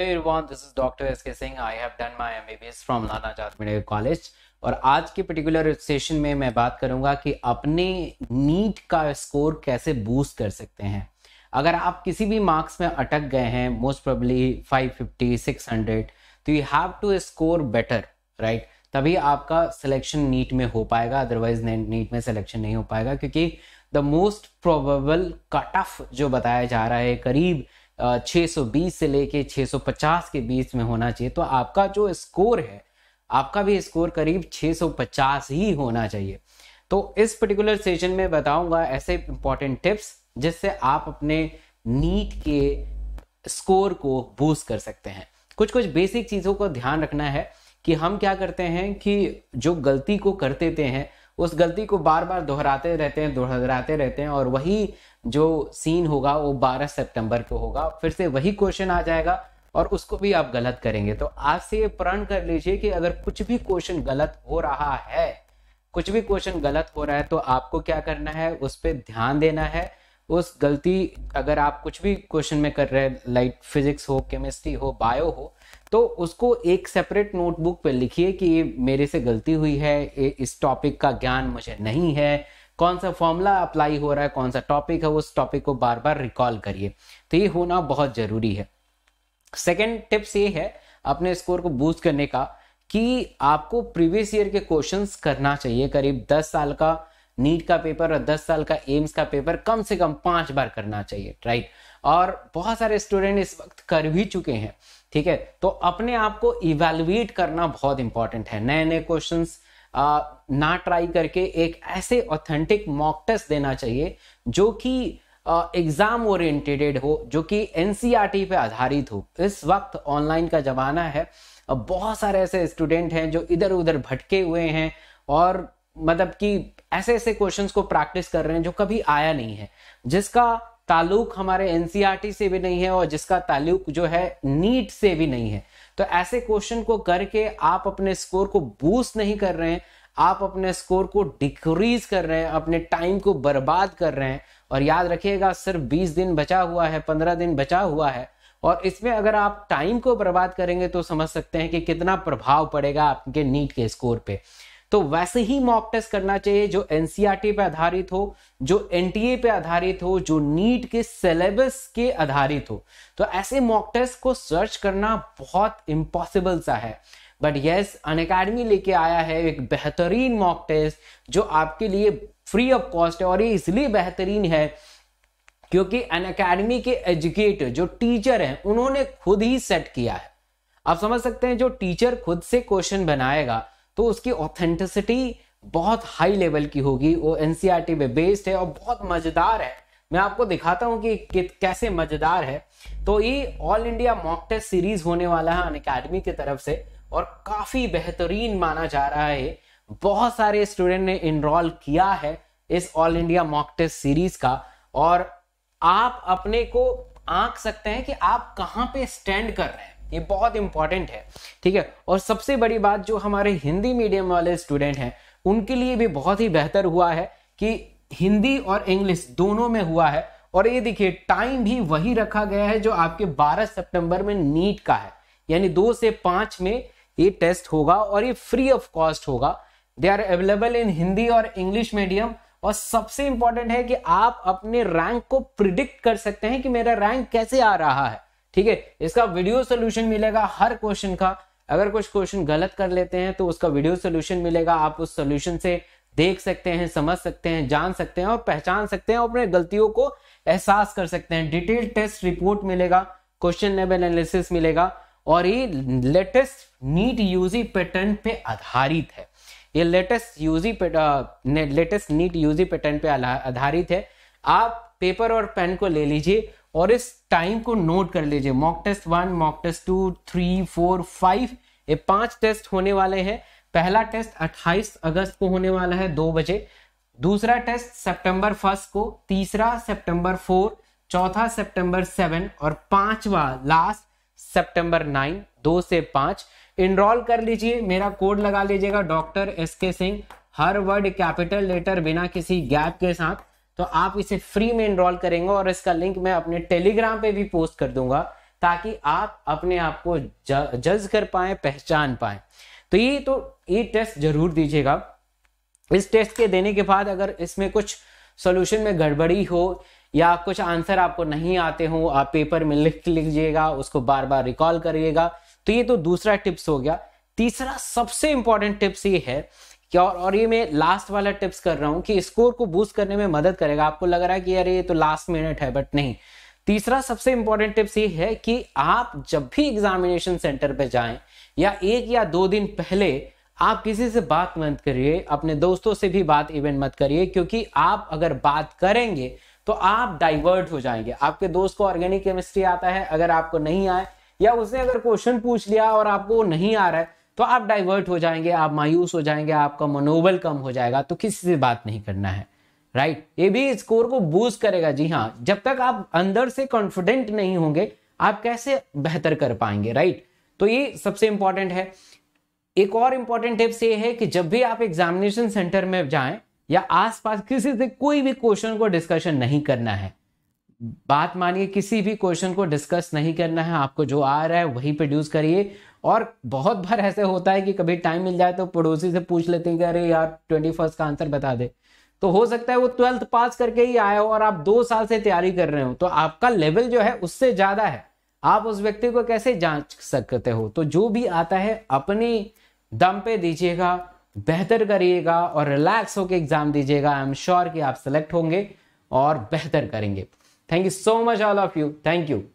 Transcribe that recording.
Hello everyone this is doctor S K Singh I have done my MBBS from Lana Chand medical college और आज के particular session में मैं बात करूंगा कि अपने नीट का स्कोर कैसे बूस्ट कर सकते हैं अगर आप किसी भी मार्क्स में अटक गए हैं मोस्ट प्रोबली 550 600 तो you have to score better right तभी आपका सिलेक्शन नीट में हो पाएगा अदरवाइज नीट में सिलेक्शन नहीं हो पाएगा क्योंकि the most probable cut off जो बताया जा रहा है करीब 620 से लेके 650 के बीच में होना चाहिए तो आपका जो स्कोर है आपका भी स्कोर करीब 650 ही होना चाहिए तो इस पर्टिकुलर सेशन में बताऊंगा ऐसे इंपॉर्टेंट टिप्स जिससे आप अपने नीट के स्कोर को बूस्ट कर सकते हैं कुछ कुछ बेसिक चीज़ों को ध्यान रखना है कि हम क्या करते हैं कि जो गलती को कर देते हैं उस गलती को बार बार दोहराते रहते हैं दोहराते रहते हैं और वही जो सीन होगा वो 12 सितंबर को होगा फिर से वही क्वेश्चन आ जाएगा और उसको भी आप गलत करेंगे तो आज से ये प्रण कर लीजिए कि अगर कुछ भी क्वेश्चन गलत हो रहा है कुछ भी क्वेश्चन गलत हो रहा है तो आपको क्या करना है उस पर ध्यान देना है उस गलती अगर आप कुछ भी क्वेश्चन में कर रहे हैं लाइक फिजिक्स हो केमिस्ट्री हो बायो हो तो उसको एक सेपरेट नोटबुक पे लिखिए कि ये मेरे से गलती हुई है इस टॉपिक का ज्ञान मुझे नहीं है कौन सा फॉर्मूला अप्लाई हो रहा है कौन सा टॉपिक है उस टॉपिक को बार बार रिकॉल करिए तो ये होना बहुत ज़रूरी है सेकेंड टिप्स ये है अपने स्कोर को बूस्ट करने का कि आपको प्रीवियस ईयर के क्वेश्चंस करना चाहिए करीब 10 साल का नीट का पेपर और दस साल का एम्स का पेपर कम से कम पांच बार करना चाहिए राइट और बहुत सारे स्टूडेंट इस वक्त कर भी चुके हैं ठीक है तो अपने आप को इवेल्युएट करना बहुत इंपॉर्टेंट है नए नए क्वेश्चन ना ट्राई करके एक ऐसे ऑथेंटिक मॉक टेस्ट देना चाहिए जो कि एग्जाम ओरिएंटेड हो जो कि एनसीईआरटी e पे आधारित हो इस वक्त ऑनलाइन का जमाना है बहुत सारे ऐसे स्टूडेंट हैं जो इधर उधर भटके हुए हैं और मतलब कि ऐसे ऐसे क्वेश्चंस को प्रैक्टिस कर रहे हैं जो कभी आया नहीं है जिसका ताल्लुक हमारे एनसीईआरटी e से भी नहीं है और जिसका ताल्लुक जो है नीट से भी नहीं है तो ऐसे क्वेश्चन को करके आप अपने स्कोर को बूस्ट नहीं कर रहे हैं आप अपने स्कोर को डिक्रीज कर रहे हैं अपने टाइम को बर्बाद कर रहे हैं और याद रखिएगा सिर्फ 20 दिन बचा हुआ है 15 दिन बचा हुआ है और इसमें अगर आप टाइम को बर्बाद करेंगे तो समझ सकते हैं कि कितना प्रभाव पड़ेगा आपके नीट के स्कोर पे तो वैसे ही मॉक टेस्ट करना चाहिए जो एनसीईआरटी e पे आधारित हो जो एनटीए पे आधारित हो जो नीट के सिलेबस के आधारित हो तो ऐसे मॉक टेस्ट को सर्च करना बहुत इम्पॉसिबल सा है बट यस अन अकेडमी लेके आया है एक बेहतरीन मॉक टेस्ट जो आपके लिए फ्री ऑफ कॉस्ट है और ये इसलिए बेहतरीन है क्योंकि अन अकेडमी के एजुकेटर जो टीचर हैं उन्होंने खुद ही सेट किया है आप समझ सकते हैं जो टीचर खुद से क्वेश्चन बनाएगा तो उसकी ऑथेंटिसिटी बहुत हाई लेवल की होगी वो एनसीईआरटी पे बेस्ड है और बहुत मजेदार है मैं आपको दिखाता हूँ कि, कि कैसे मजेदार है तो ये all India mock test series होने वाला है अन अकेडमी की तरफ से और काफी बेहतरीन माना जा रहा है बहुत सारे स्टूडेंट ने इनरोल किया है इस all India mock test series का और आप अपने को आंक सकते हैं कि आप कहाँ पे स्टैंड कर रहे हैं ये बहुत इंपॉर्टेंट है ठीक है और सबसे बड़ी बात जो हमारे हिंदी मीडियम वाले स्टूडेंट हैं उनके लिए भी बहुत ही बेहतर हुआ है कि हिंदी और इंग्लिश दोनों में हुआ है और ये देखिए टाइम भी वही रखा गया है जो आपके 12 सितंबर में नीट का है यानी दो से पांच में ये टेस्ट होगा और ये फ्री ऑफ कॉस्ट होगा they are available in Hindi और इंग्लिश मीडियम और सबसे इंपॉर्टेंट है कि आप अपने रैंक को प्रिडिक्ट कर सकते हैं कि मेरा रैंक कैसे आ रहा है ठीक है इसका वीडियो सोल्यूशन मिलेगा हर क्वेश्चन का अगर कुछ क्वेश्चन गलत कर लेते हैं तो उसका वीडियो सोल्यूशन मिलेगा आप उस सोल्यूशन से देख सकते हैं समझ सकते हैं जान सकते हैं और पहचान सकते हैं और अपने गलतियों को एहसास कर सकते हैं डिटेल टेस्ट रिपोर्ट मिलेगा क्वेश्चन लेवल एनालिसिस मिलेगा और ये लेटेस्ट नीट यूजी पैटर्न पे आधारित है ये latest UG latest NEET UG pattern पे आधारित है आप पेपर और पेन को ले लीजिए और इस टाइम को नोट कर लीजिए mock test one mock test two three four five ये पांच टेस्ट होने वाले हैं पहला टेस्ट 28 अगस्त को होने वाला है दो बजे दूसरा टेस्ट सितंबर फर्स्ट को तीसरा सितंबर फोर चौथा सितंबर सेवन और पांचवा लास्ट सितंबर नाइन दो से पांच इनरोल कर लीजिए मेरा कोड लगा लीजिएगा डॉक्टर एस के सिंह हर वर्ड कैपिटल लेटर बिना किसी गैप के साथ तो आप इसे फ्री में इनरोल करेंगे और इसका लिंक मैं अपने टेलीग्राम पे भी पोस्ट कर दूंगा ताकि आप अपने आप को जज कर पाए पहचान पाए तो ये तो ये टेस्ट जरूर दीजिएगा इस टेस्ट के देने के बाद अगर इसमें कुछ सोल्यूशन में गड़बड़ी हो या कुछ आंसर आपको नहीं आते हो आप पेपर में लिख लीजिएगा उसको बार बार रिकॉल करिएगा तो ये तो दूसरा टिप्स हो गया तीसरा सबसे इंपॉर्टेंट टिप्स ये है क्या और ये मैं लास्ट वाला टिप्स कर रहा हूँ कि स्कोर को बूस्ट करने में मदद करेगा आपको लग रहा है कि अरे ये तो लास्ट मिनट है बट नहीं तीसरा सबसे इंपॉर्टेंट टिप्स ये है कि आप जब भी एग्जामिनेशन सेंटर पर जाएं या एक या दो दिन पहले आप किसी से बात मत करिए अपने दोस्तों से भी बात इवेंट मत करिए क्योंकि आप अगर बात करेंगे तो आप डाइवर्ट हो जाएंगे आपके दोस्त को ऑर्गेनिक केमिस्ट्री आता है अगर आपको नहीं आए या उसने अगर क्वेश्चन पूछ लिया और आपको वो नहीं आ रहा है तो आप डाइवर्ट हो जाएंगे आप मायूस हो जाएंगे आपका मनोबल कम हो जाएगा तो किसी से बात नहीं करना है राइट right? ये भी स्कोर को बूस्ट करेगा जी हाँ जब तक आप अंदर से कॉन्फिडेंट नहीं होंगे आप कैसे बेहतर कर पाएंगे राइट right? तो ये सबसे इंपॉर्टेंट है एक और इंपॉर्टेंट टिप्स ये है कि जब भी आप एग्जामिनेशन सेंटर में जाएं या आसपास किसी से कोई भी क्वेश्चन को डिस्कशन नहीं करना है बात मानिए किसी भी क्वेश्चन को डिस्कस नहीं करना है आपको जो आ रहा है वही प्रोड्यूस करिए और बहुत बार ऐसे होता है कि कभी टाइम मिल जाए तो पड़ोसी से पूछ लेते हैं कि अरे यार ट्वेंटी फर्स्ट का आंसर बता दे तो हो सकता है वो ट्वेल्थ पास करके ही आए हो और आप दो साल से तैयारी कर रहे हो तो आपका लेवल जो है उससे ज्यादा है आप उस व्यक्ति को कैसे जांच सकते हो तो जो भी आता है अपने दम पे दीजिएगा बेहतर करिएगा और रिलैक्स होकर एग्जाम दीजिएगा आई एम श्योर कि आप सेलेक्ट होंगे और बेहतर करेंगे thank you so much all of you thank you